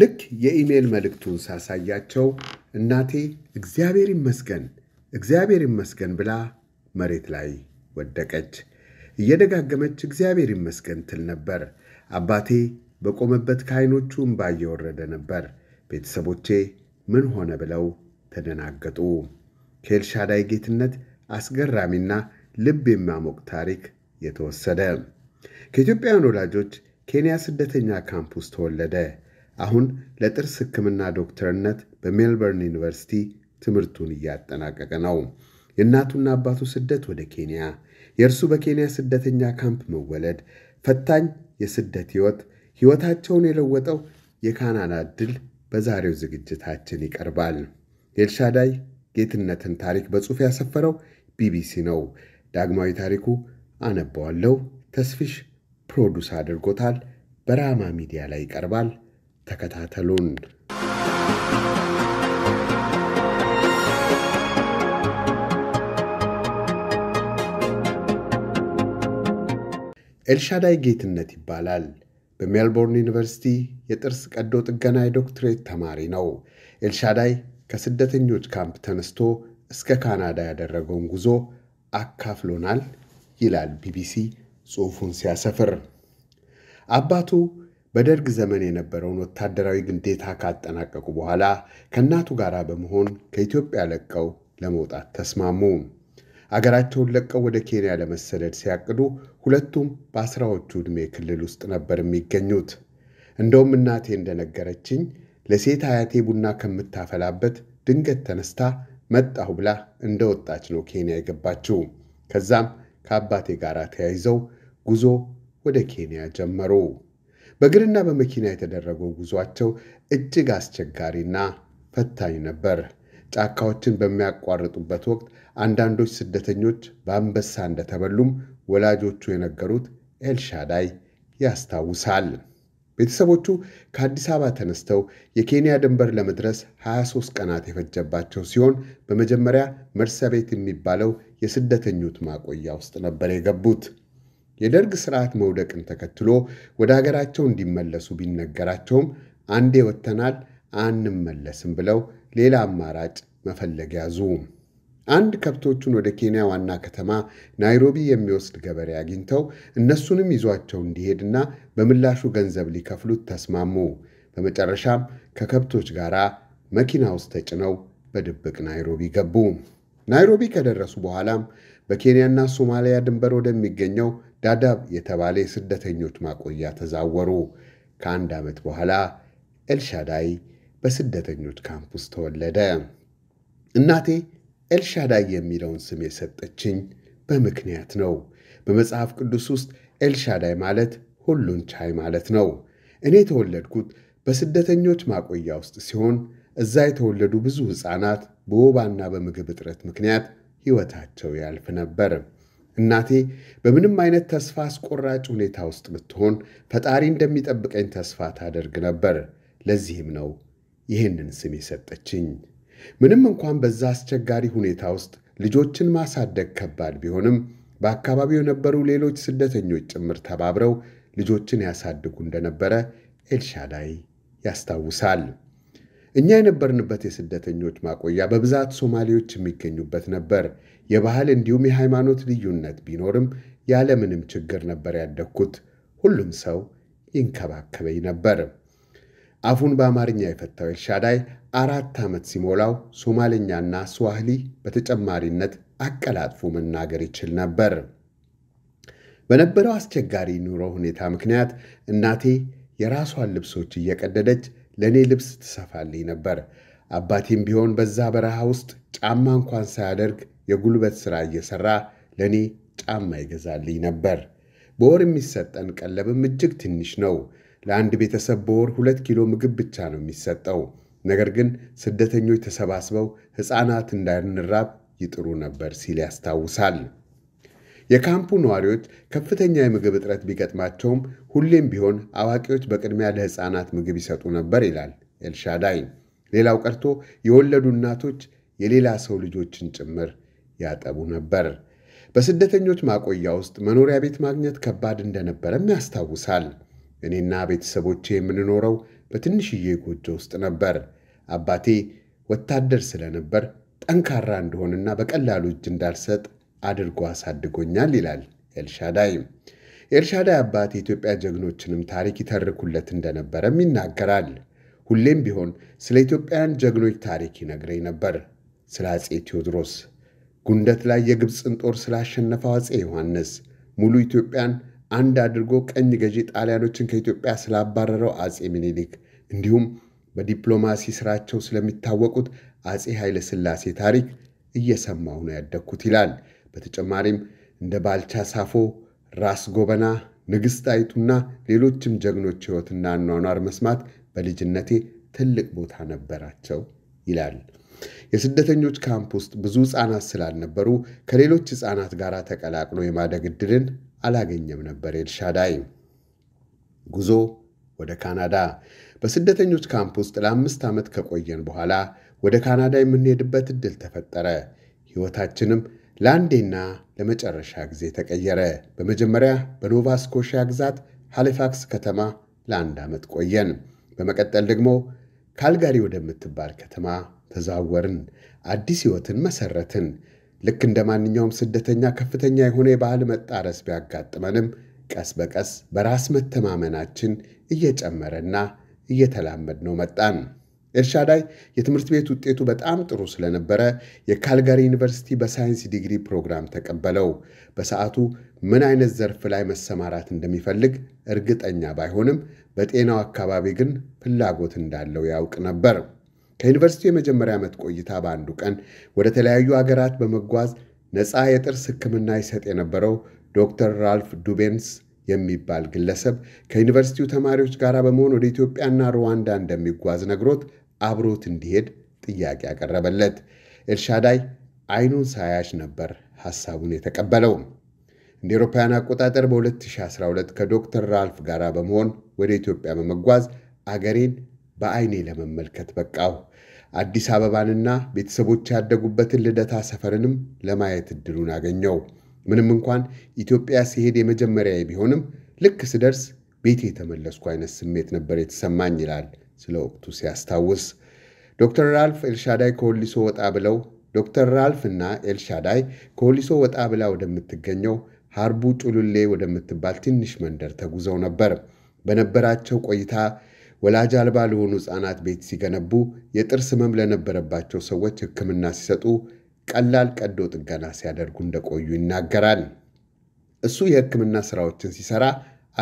ልክ የኢሜል መልእክቱን ሳሳያቸው እናቴ እግዚአብሔር ይመስገን እግዚአብሔር ይመስገን ብላ መሬት ላይ ወደቀች። እየደጋገመች እግዚአብሔር ይመስገን ትል ነበር። አባቴ በቆመበት ከዓይኖቹ እምባ እየወረደ ነበር። ቤተሰቦቼ ምን ሆነ ብለው ተደናገጡ። ከኤልሻዳይ ጌትነት አስገራሚና ልብ የሚያሞቅ ታሪክ የተወሰደ ከኢትዮጵያውያን ወላጆች ኬንያ ስደተኛ ካምፕ ውስጥ ተወለደ። አሁን ለጥርስ ሕክምና ዶክተርነት በሜልበርን ዩኒቨርሲቲ ትምህርቱን እያጠናቀቀ ነው። የእናቱና አባቱ ስደት ወደ ኬንያ፣ የእርሱ በኬንያ ስደተኛ ካምፕ መወለድ፣ ፈታኝ የስደት ሕይወት ሕይወታቸውን የለወጠው የካናዳ ድል በዛሬው ዝግጅታችን ይቀርባል። የኤልሻዳይ ጌትነትን ታሪክ በጽሑፍ ያሰፈረው ቢቢሲ ነው። ዳግማዊ ታሪኩ አነባዋለሁ። ተስፊሽ ፕሮዱስ አድርጎታል። በራማ ሚዲያ ላይ ይቀርባል። ተከታተሉን። ኤልሻዳይ ጌትነት ይባላል። በሜልቦርን ዩኒቨርሲቲ የጥርስ ቀዶ ጥገና የዶክትሬት ተማሪ ነው። ኤልሻዳይ ከስደተኞች ካምፕ ተነስቶ እስከ ካናዳ ያደረገውን ጉዞ አካፍሎናል ይላል ቢቢሲ ጽሑፉን ሲያሰፍር። አባቱ በደርግ ዘመን የነበረውን ወታደራዊ ግዴታ ካጠናቀቁ በኋላ ከእናቱ ጋር በመሆን ከኢትዮጵያ ለቀው ለመውጣት ተስማሙ። አገራቸውን ለቀው ወደ ኬንያ ለመሰደድ ሲያቅዱ ሁለቱም በአስራዎቹ ዕድሜ ክልል ውስጥ ነበር የሚገኙት። እንደውም እናቴ እንደነገረችኝ ለሴት አያቴ ቡና ከምታፈላበት ድንገት ተነስታ መጣሁ ብላ እንደወጣች ነው ኬንያ የገባችው። ከዛም ከአባቴ ጋር ተያይዘው ጉዞ ወደ ኬንያ ጀመሩ። በእግርና በመኪና የተደረገው ጉዟቸው እጅግ አስቸጋሪና ፈታኝ ነበር። ጫካዎችን በሚያቋርጡበት ወቅት አንዳንዶች ስደተኞች በአንበሳ እንደተበሉም ወላጆቹ የነገሩት ኤልሻዳይ ያስታውሳል። ቤተሰቦቹ ከአዲስ አበባ ተነስተው የኬንያ ድንበር ለመድረስ 23 ቀናት የፈጀባቸው ሲሆን በመጀመሪያ መርሰ ቤት የሚባለው የስደተኞች ማቆያ ውስጥ ነበር የገቡት። የደርግ ስርዓት መውደቅን ተከትሎ ወደ አገራቸው እንዲመለሱ ቢነገራቸውም አንዴ ወጥተናል አንመለስም ብለው ሌላ አማራጭ መፈለግ ያዙ። አንድ ከብቶቹን ወደ ኬንያ ዋና ከተማ ናይሮቢ የሚወስድ ገበሬ አግኝተው እነሱንም ይዟቸው እንዲሄድና በምላሹ ገንዘብ ሊከፍሉት ተስማሙ። በመጨረሻም ከከብቶች ጋር መኪና ውስጥ ተጭነው በድብቅ ናይሮቢ ገቡ። ናይሮቢ ከደረሱ በኋላም በኬንያና ሶማሊያ ድንበር ወደሚገኘው ዳዳብ የተባለ የስደተኞች ማቆያ ተዛወሩ። ከአንድ ዓመት በኋላ ኤልሻዳይ በስደተኞች ካምፕ ውስጥ ተወለደ። እናቴ ኤልሻዳይ የሚለውን ስም የሰጠችኝ በምክንያት ነው። በመጽሐፍ ቅዱስ ውስጥ ኤልሻዳይ ማለት ሁሉን ቻይ ማለት ነው። እኔ የተወለድኩት በስደተኞች ማቆያ ውስጥ ሲሆን እዛ የተወለዱ ብዙ ሕፃናት በወባና በምግብ እጥረት ምክንያት ሕይወታቸው ያልፍ ነበር። እናቴ በምንም አይነት ተስፋ አስቆራጭ ሁኔታ ውስጥ ብትሆን ፈጣሪ እንደሚጠብቀኝ ተስፋ ታደርግ ነበር። ለዚህም ነው ይህንን ስም የሰጠችኝ። ምንም እንኳን በዛ አስቸጋሪ ሁኔታ ውስጥ ልጆችን ማሳደግ ከባድ ቢሆንም በአካባቢው የነበሩ ሌሎች ስደተኞች ጭምር ተባብረው ልጆችን ያሳድጉ እንደነበረ ኤልሻዳይ ያስታውሳል። እኛ የነበርንበት የስደተኞች ማቆያ በብዛት ሶማሌዎች የሚገኙበት ነበር። የባህል እንዲሁም የሃይማኖት ልዩነት ቢኖርም ያለምንም ችግር ነበር ያደግኩት። ሁሉም ሰው ይንከባከበኝ ነበር። አፉን በአማርኛ የፈታው ኤልሻዳይ አራት ዓመት ሲሞላው ሶማልኛና ስዋህሊ በተጨማሪነት አቀላጥፎ መናገር ይችል ነበር። በነበረው አስቸጋሪ ኑሮ ሁኔታ ምክንያት እናቴ የራሷን ልብሶች እየቀደደች ለእኔ ልብስ ትሰፋልኝ ነበር። አባቴም ቢሆን በዛ በረሃ ውስጥ ጫማ እንኳን ሳያደርግ የጉልበት ሥራ እየሠራ ለእኔ ጫማ ይገዛልኝ ነበር። በወር የሚሰጠን ቀለብም እጅግ ትንሽ ነው። ለአንድ ቤተሰብ በወር ሁለት ኪሎ ምግብ ብቻ ነው የሚሰጠው። ነገር ግን ስደተኞች ተሰባስበው ሕፃናት እንዳንራብ ይጥሩ ነበር ሲል ያስታውሳል። የካምፑ ነዋሪዎች ከፍተኛ የምግብ እጥረት ቢገጥማቸውም ሁሌም ቢሆን አዋቂዎች በቅድሚያ ለሕፃናት ምግብ ይሰጡ ነበር ይላል ኤልሻዳይን። ሌላው ቀርቶ የወለዱ እናቶች የሌላ ሰው ልጆችን ጭምር ያጠቡ ነበር። በስደተኞች ማቆያ ውስጥ መኖሪያ ቤት ማግኘት ከባድ እንደነበረም ያስታውሳል። እኔና ቤተሰቦቼ የምንኖረው በትንሽዬ ጎጆ ውስጥ ነበር። አባቴ ወታደር ስለነበር ጠንካራ እንደሆንና በቀላሉ እጅ እንዳልሰጥ አድርጎ አሳድጎኛል ይላል ኤልሻዳይ። ኤልሻዳይ አባት የኢትዮጵያ ጀግኖችንም ታሪክ ይተርኩለት እንደነበረም ይናገራል። ሁሌም ቢሆን ስለ ኢትዮጵያውያን ጀግኖች ታሪክ ይነግረኝ ነበር። ስለ አፄ ቴዎድሮስ፣ ጉንደት ላይ የግብፅን ጦር ስላሸነፈው አፄ ዮሐንስ፣ ሙሉ ኢትዮጵያን አንድ አድርጎ ቀኝ ገዢ ጣሊያኖችን ከኢትዮጵያ ስላባረረው አፄ ሚኒሊክ እንዲሁም በዲፕሎማሲ ስራቸው ስለሚታወቁት አፄ ኃይለ ሥላሴ ታሪክ እየሰማሁ ነው ያደግኩት ይላል። በተጨማሪም እንደ ባልቻ ሳፎ፣ ራስ ጎበና፣ ንግሥት አይቱና ሌሎችም ጀግኖች ሕይወትና አኗኗር መስማት በልጅነቴ ትልቅ ቦታ ነበራቸው ይላል። የስደተኞች ካምፕ ውስጥ ብዙ ሕፃናት ስላልነበሩ ከሌሎች ሕፃናት ጋር ተቀላቅሎ የማደግ ዕድልን አላገኘም ነበር። ኤልሻዳይ ጉዞ ወደ ካናዳ። በስደተኞች ካምፕ ውስጥ ለአምስት ዓመት ከቆየን በኋላ ወደ ካናዳ የምንሄድበት ዕድል ተፈጠረ። ሕይወታችንም ለአንዴና ለመጨረሻ ጊዜ ተቀየረ። በመጀመሪያ በኖቫ ስኮሺያ ግዛት ሃሊፋክስ ከተማ ለአንድ ዓመት ቆየን። በመቀጠል ደግሞ ካልጋሪ ወደምትባል ከተማ ተዛወርን። አዲስ ሕይወትን መሰረትን። ልክ እንደ ማንኛውም ስደተኛ ከፍተኛ የሆነ የባህል መጣረስ ቢያጋጥመንም ቀስ በቀስ በራስ መተማመናችን እየጨመረና እየተላመድነው መጣን። ላይ የትምህርት ቤት ውጤቱ በጣም ጥሩ ስለነበረ የካልጋሪ ዩኒቨርሲቲ በሳይንስ ዲግሪ ፕሮግራም ተቀበለው። በሰዓቱ ምን አይነት ዘርፍ ላይ መሰማራት እንደሚፈልግ እርግጠኛ ባይሆንም በጤናው አካባቢ ግን ፍላጎት እንዳለው ያውቅ ነበር። ከዩኒቨርሲቲ የመጀመሪያ ዓመት ቆይታ በአንዱ ቀን ወደ ተለያዩ አገራት በመጓዝ ነፃ የጥርስ ሕክምና ይሰጥ የነበረው ዶክተር ራልፍ ዱቤንስ የሚባል ግለሰብ ከዩኒቨርሲቲው ተማሪዎች ጋር በመሆን ወደ ኢትዮጵያና ሩዋንዳ እንደሚጓዝ ነግሮት አብሮት እንዲሄድ ጥያቄ ያቀረበለት። ኤልሻዳይ አይኑን ሳያሽ ነበር ሐሳቡን የተቀበለው። እንደ ኤሮፓውያን አቆጣጠር በ2012 ከዶክተር ራልፍ ጋር በመሆን ወደ ኢትዮጵያ በመጓዝ አገሬን በአይኔ ለመመልከት በቃሁ። አዲስ አበባንና ቤተሰቦች ያደጉበትን ልደታ ሰፈርንም ለማየት እድሉን አገኘው። ምንም እንኳን ኢትዮጵያ ሲሄድ የመጀመሪያ ቢሆንም ልክ ስደርስ ቤቴ የተመለስኩ አይነት ስሜት ነበር የተሰማኝ ይላል ስለ ወቅቱ ሲያስታውስ። ዶክተር ራልፍ ኤልሻዳይ ከወሊሶ ወጣ ብለው ዶክተር ራልፍ እና ኤልሻዳይ ከወሊሶ ወጣ ብላ ወደምትገኘው ሀርቡ ጩሉሌ ወደምትባል ትንሽ መንደር ተጉዘው ነበር። በነበራቸው ቆይታ ወላጅ አልባ ለሆኑ ሕፃናት ቤት ሲገነቡ፣ የጥርስ ህመም ለነበረባቸው ሰዎች ሕክምና ሲሰጡ ቀላል ቀዶ ጥገና ሲያደርጉ እንደቆዩ ይናገራል። እሱ የሕክምና ስራዎችን ሲሰራ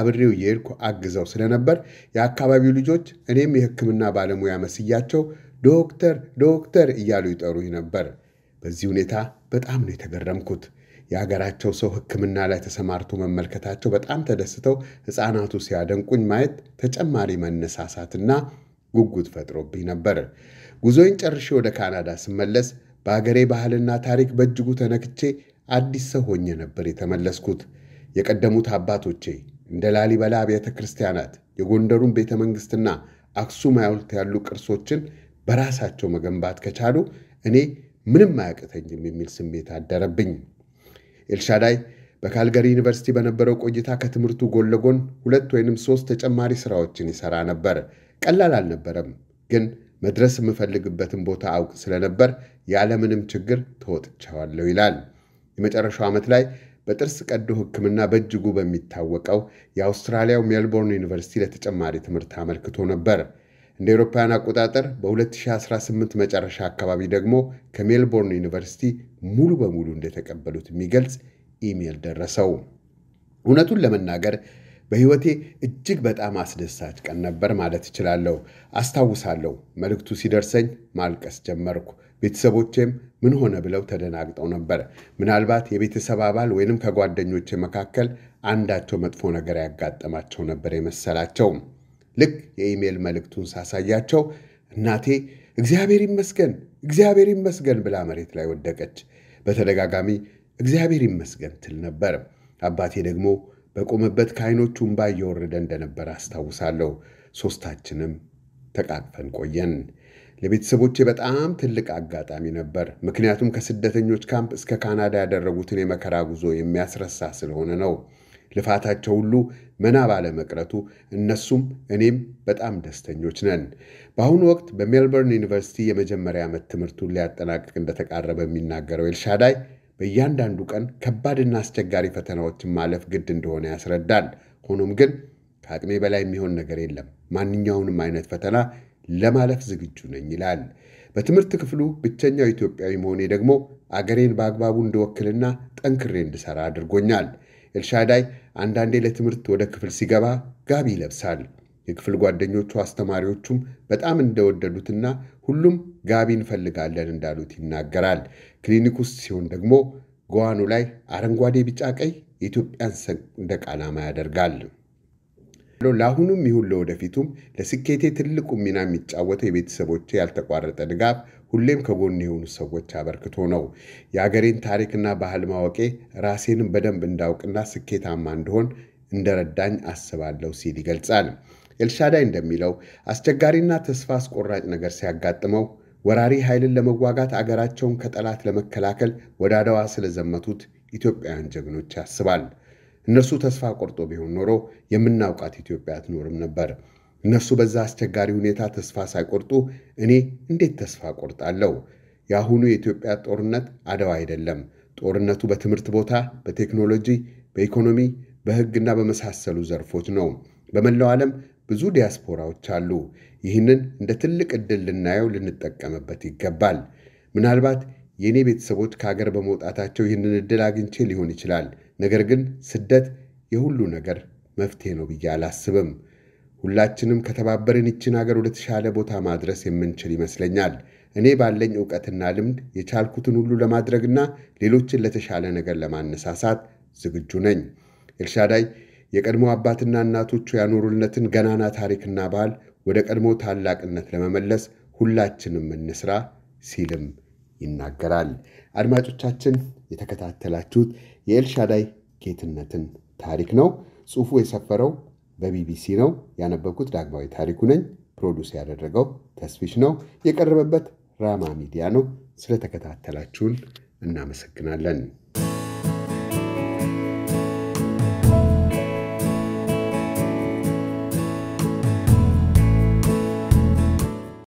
አብሬው የሄድኩ አግዘው ስለነበር የአካባቢው ልጆች እኔም የሕክምና ባለሙያ መስያቸው ዶክተር ዶክተር እያሉ ይጠሩኝ ነበር። በዚህ ሁኔታ በጣም ነው የተገረምኩት። የሀገራቸው ሰው ሕክምና ላይ ተሰማርቶ መመልከታቸው በጣም ተደስተው ሕፃናቱ ሲያደንቁኝ ማየት ተጨማሪ መነሳሳትና ጉጉት ፈጥሮብኝ ነበር። ጉዞዬን ጨርሼ ወደ ካናዳ ስመለስ በአገሬ ባህልና ታሪክ በእጅጉ ተነክቼ አዲስ ሰው ሆኜ ነበር የተመለስኩት። የቀደሙት አባቶቼ እንደ ላሊበላ ቤተ ክርስቲያናት፣ የጎንደሩን ቤተ መንግሥትና አክሱም ሐውልት ያሉ ቅርሶችን በራሳቸው መገንባት ከቻሉ እኔ ምንም አያቅተኝም የሚል ስሜት አደረብኝ። ኤልሻዳይ በካልገሪ ዩኒቨርሲቲ በነበረው ቆይታ ከትምህርቱ ጎን ለጎን ሁለት ወይንም ሶስት ተጨማሪ ስራዎችን ይሰራ ነበር። ቀላል አልነበረም፣ ግን መድረስ የምፈልግበትን ቦታ አውቅ ስለነበር ያለምንም ችግር ተወጥቻዋለሁ ይላል። የመጨረሻው ዓመት ላይ በጥርስ ቀዶ ሕክምና በእጅጉ በሚታወቀው የአውስትራሊያው ሜልቦርን ዩኒቨርሲቲ ለተጨማሪ ትምህርት አመልክቶ ነበር። እንደ ኤሮፓውያን አቆጣጠር በ2018 መጨረሻ አካባቢ ደግሞ ከሜልቦርን ዩኒቨርሲቲ ሙሉ በሙሉ እንደተቀበሉት የሚገልጽ ኢሜል ደረሰው። እውነቱን ለመናገር በሕይወቴ እጅግ በጣም አስደሳች ቀን ነበር ማለት እችላለሁ። አስታውሳለሁ መልእክቱ ሲደርሰኝ ማልቀስ ጀመርኩ። ቤተሰቦቼም ምን ሆነ ብለው ተደናግጠው ነበር። ምናልባት የቤተሰብ አባል ወይንም ከጓደኞች መካከል አንዳቸው መጥፎ ነገር ያጋጠማቸው ነበር የመሰላቸው። ልክ የኢሜል መልእክቱን ሳሳያቸው እናቴ እግዚአብሔር ይመስገን እግዚአብሔር ይመስገን ብላ መሬት ላይ ወደቀች። በተደጋጋሚ እግዚአብሔር ይመስገን ትል ነበር። አባቴ ደግሞ በቆመበት ከዓይኖቹ እንባ እየወረደ እንደነበር አስታውሳለሁ። ሦስታችንም ተቃቅፈን ቆየን። ለቤተሰቦቼ በጣም ትልቅ አጋጣሚ ነበር። ምክንያቱም ከስደተኞች ካምፕ እስከ ካናዳ ያደረጉትን የመከራ ጉዞ የሚያስረሳ ስለሆነ ነው። ልፋታቸው ሁሉ መና ባለመቅረቱ እነሱም እኔም በጣም ደስተኞች ነን። በአሁኑ ወቅት በሜልበርን ዩኒቨርሲቲ የመጀመሪያ ዓመት ትምህርቱን ሊያጠናቅቅ እንደተቃረበ የሚናገረው ኤልሻዳይ በእያንዳንዱ ቀን ከባድና አስቸጋሪ ፈተናዎችን ማለፍ ግድ እንደሆነ ያስረዳል። ሆኖም ግን ከአቅሜ በላይ የሚሆን ነገር የለም። ማንኛውንም አይነት ፈተና ለማለፍ ዝግጁ ነኝ ይላል። በትምህርት ክፍሉ ብቸኛው ኢትዮጵያዊ መሆኔ ደግሞ አገሬን በአግባቡ እንድወክልና ጠንክሬ እንድሠራ አድርጎኛል። ኤልሻዳይ አንዳንዴ ለትምህርት ወደ ክፍል ሲገባ ጋቢ ይለብሳል። የክፍል ጓደኞቹ አስተማሪዎቹም በጣም እንደወደዱትና ሁሉም ጋቢ እንፈልጋለን እንዳሉት ይናገራል። ክሊኒክ ውስጥ ሲሆን ደግሞ ገዋኑ ላይ አረንጓዴ፣ ቢጫ፣ ቀይ የኢትዮጵያን ሰንደቅ ዓላማ ያደርጋል። ለአሁኑም ይሁን ለወደፊቱም ለስኬቴ ትልቁ ሚና የሚጫወተው የቤተሰቦች ያልተቋረጠ ድጋፍ፣ ሁሌም ከጎን የሆኑ ሰዎች አበርክቶ ነው። የአገሬን ታሪክና ባህል ማወቄ ራሴንም በደንብ እንዳውቅና ስኬታማ እንደሆን እንደረዳኝ አስባለሁ ሲል ይገልጻል። ኤልሻዳይ እንደሚለው አስቸጋሪና ተስፋ አስቆራጭ ነገር ሲያጋጥመው ወራሪ ኃይልን ለመዋጋት አገራቸውን ከጠላት ለመከላከል ወደ አድዋ ስለዘመቱት ኢትዮጵያውያን ጀግኖች ያስባል። እነሱ ተስፋ ቆርጦ ቢሆን ኖሮ የምናውቃት ኢትዮጵያ አትኖርም ነበር። እነሱ በዛ አስቸጋሪ ሁኔታ ተስፋ ሳይቆርጡ እኔ እንዴት ተስፋ ቆርጣለሁ? የአሁኑ የኢትዮጵያ ጦርነት አድዋ አይደለም። ጦርነቱ በትምህርት ቦታ፣ በቴክኖሎጂ፣ በኢኮኖሚ፣ በሕግና በመሳሰሉ ዘርፎች ነው። በመላው ዓለም ብዙ ዲያስፖራዎች አሉ። ይህንን እንደ ትልቅ ዕድል ልናየው ልንጠቀምበት ይገባል። ምናልባት የእኔ ቤተሰቦች ከሀገር በመውጣታቸው ይህንን ዕድል አግኝቼ ሊሆን ይችላል። ነገር ግን ስደት የሁሉ ነገር መፍትሄ ነው ብዬ አላስብም። ሁላችንም ከተባበርን ይችን ሀገር ወደ ተሻለ ቦታ ማድረስ የምንችል ይመስለኛል። እኔ ባለኝ እውቀትና ልምድ የቻልኩትን ሁሉ ለማድረግና ሌሎችን ለተሻለ ነገር ለማነሳሳት ዝግጁ ነኝ። ኤልሻዳይ የቀድሞ አባትና እናቶቹ ያኖሩለትን ገናና ታሪክና ባህል ወደ ቀድሞ ታላቅነት ለመመለስ ሁላችንም እንስራ ሲልም ይናገራል። አድማጮቻችን የተከታተላችሁት የኤልሻዳይ ጌትነትን ታሪክ ነው። ጽሑፉ የሰፈረው በቢቢሲ ነው። ያነበብኩት ዳግማዊ ታሪኩ ነኝ። ፕሮዲስ ያደረገው ተስፊሽ ነው። የቀረበበት ራማ ሚዲያ ነው። ስለተከታተላችሁን እናመሰግናለን።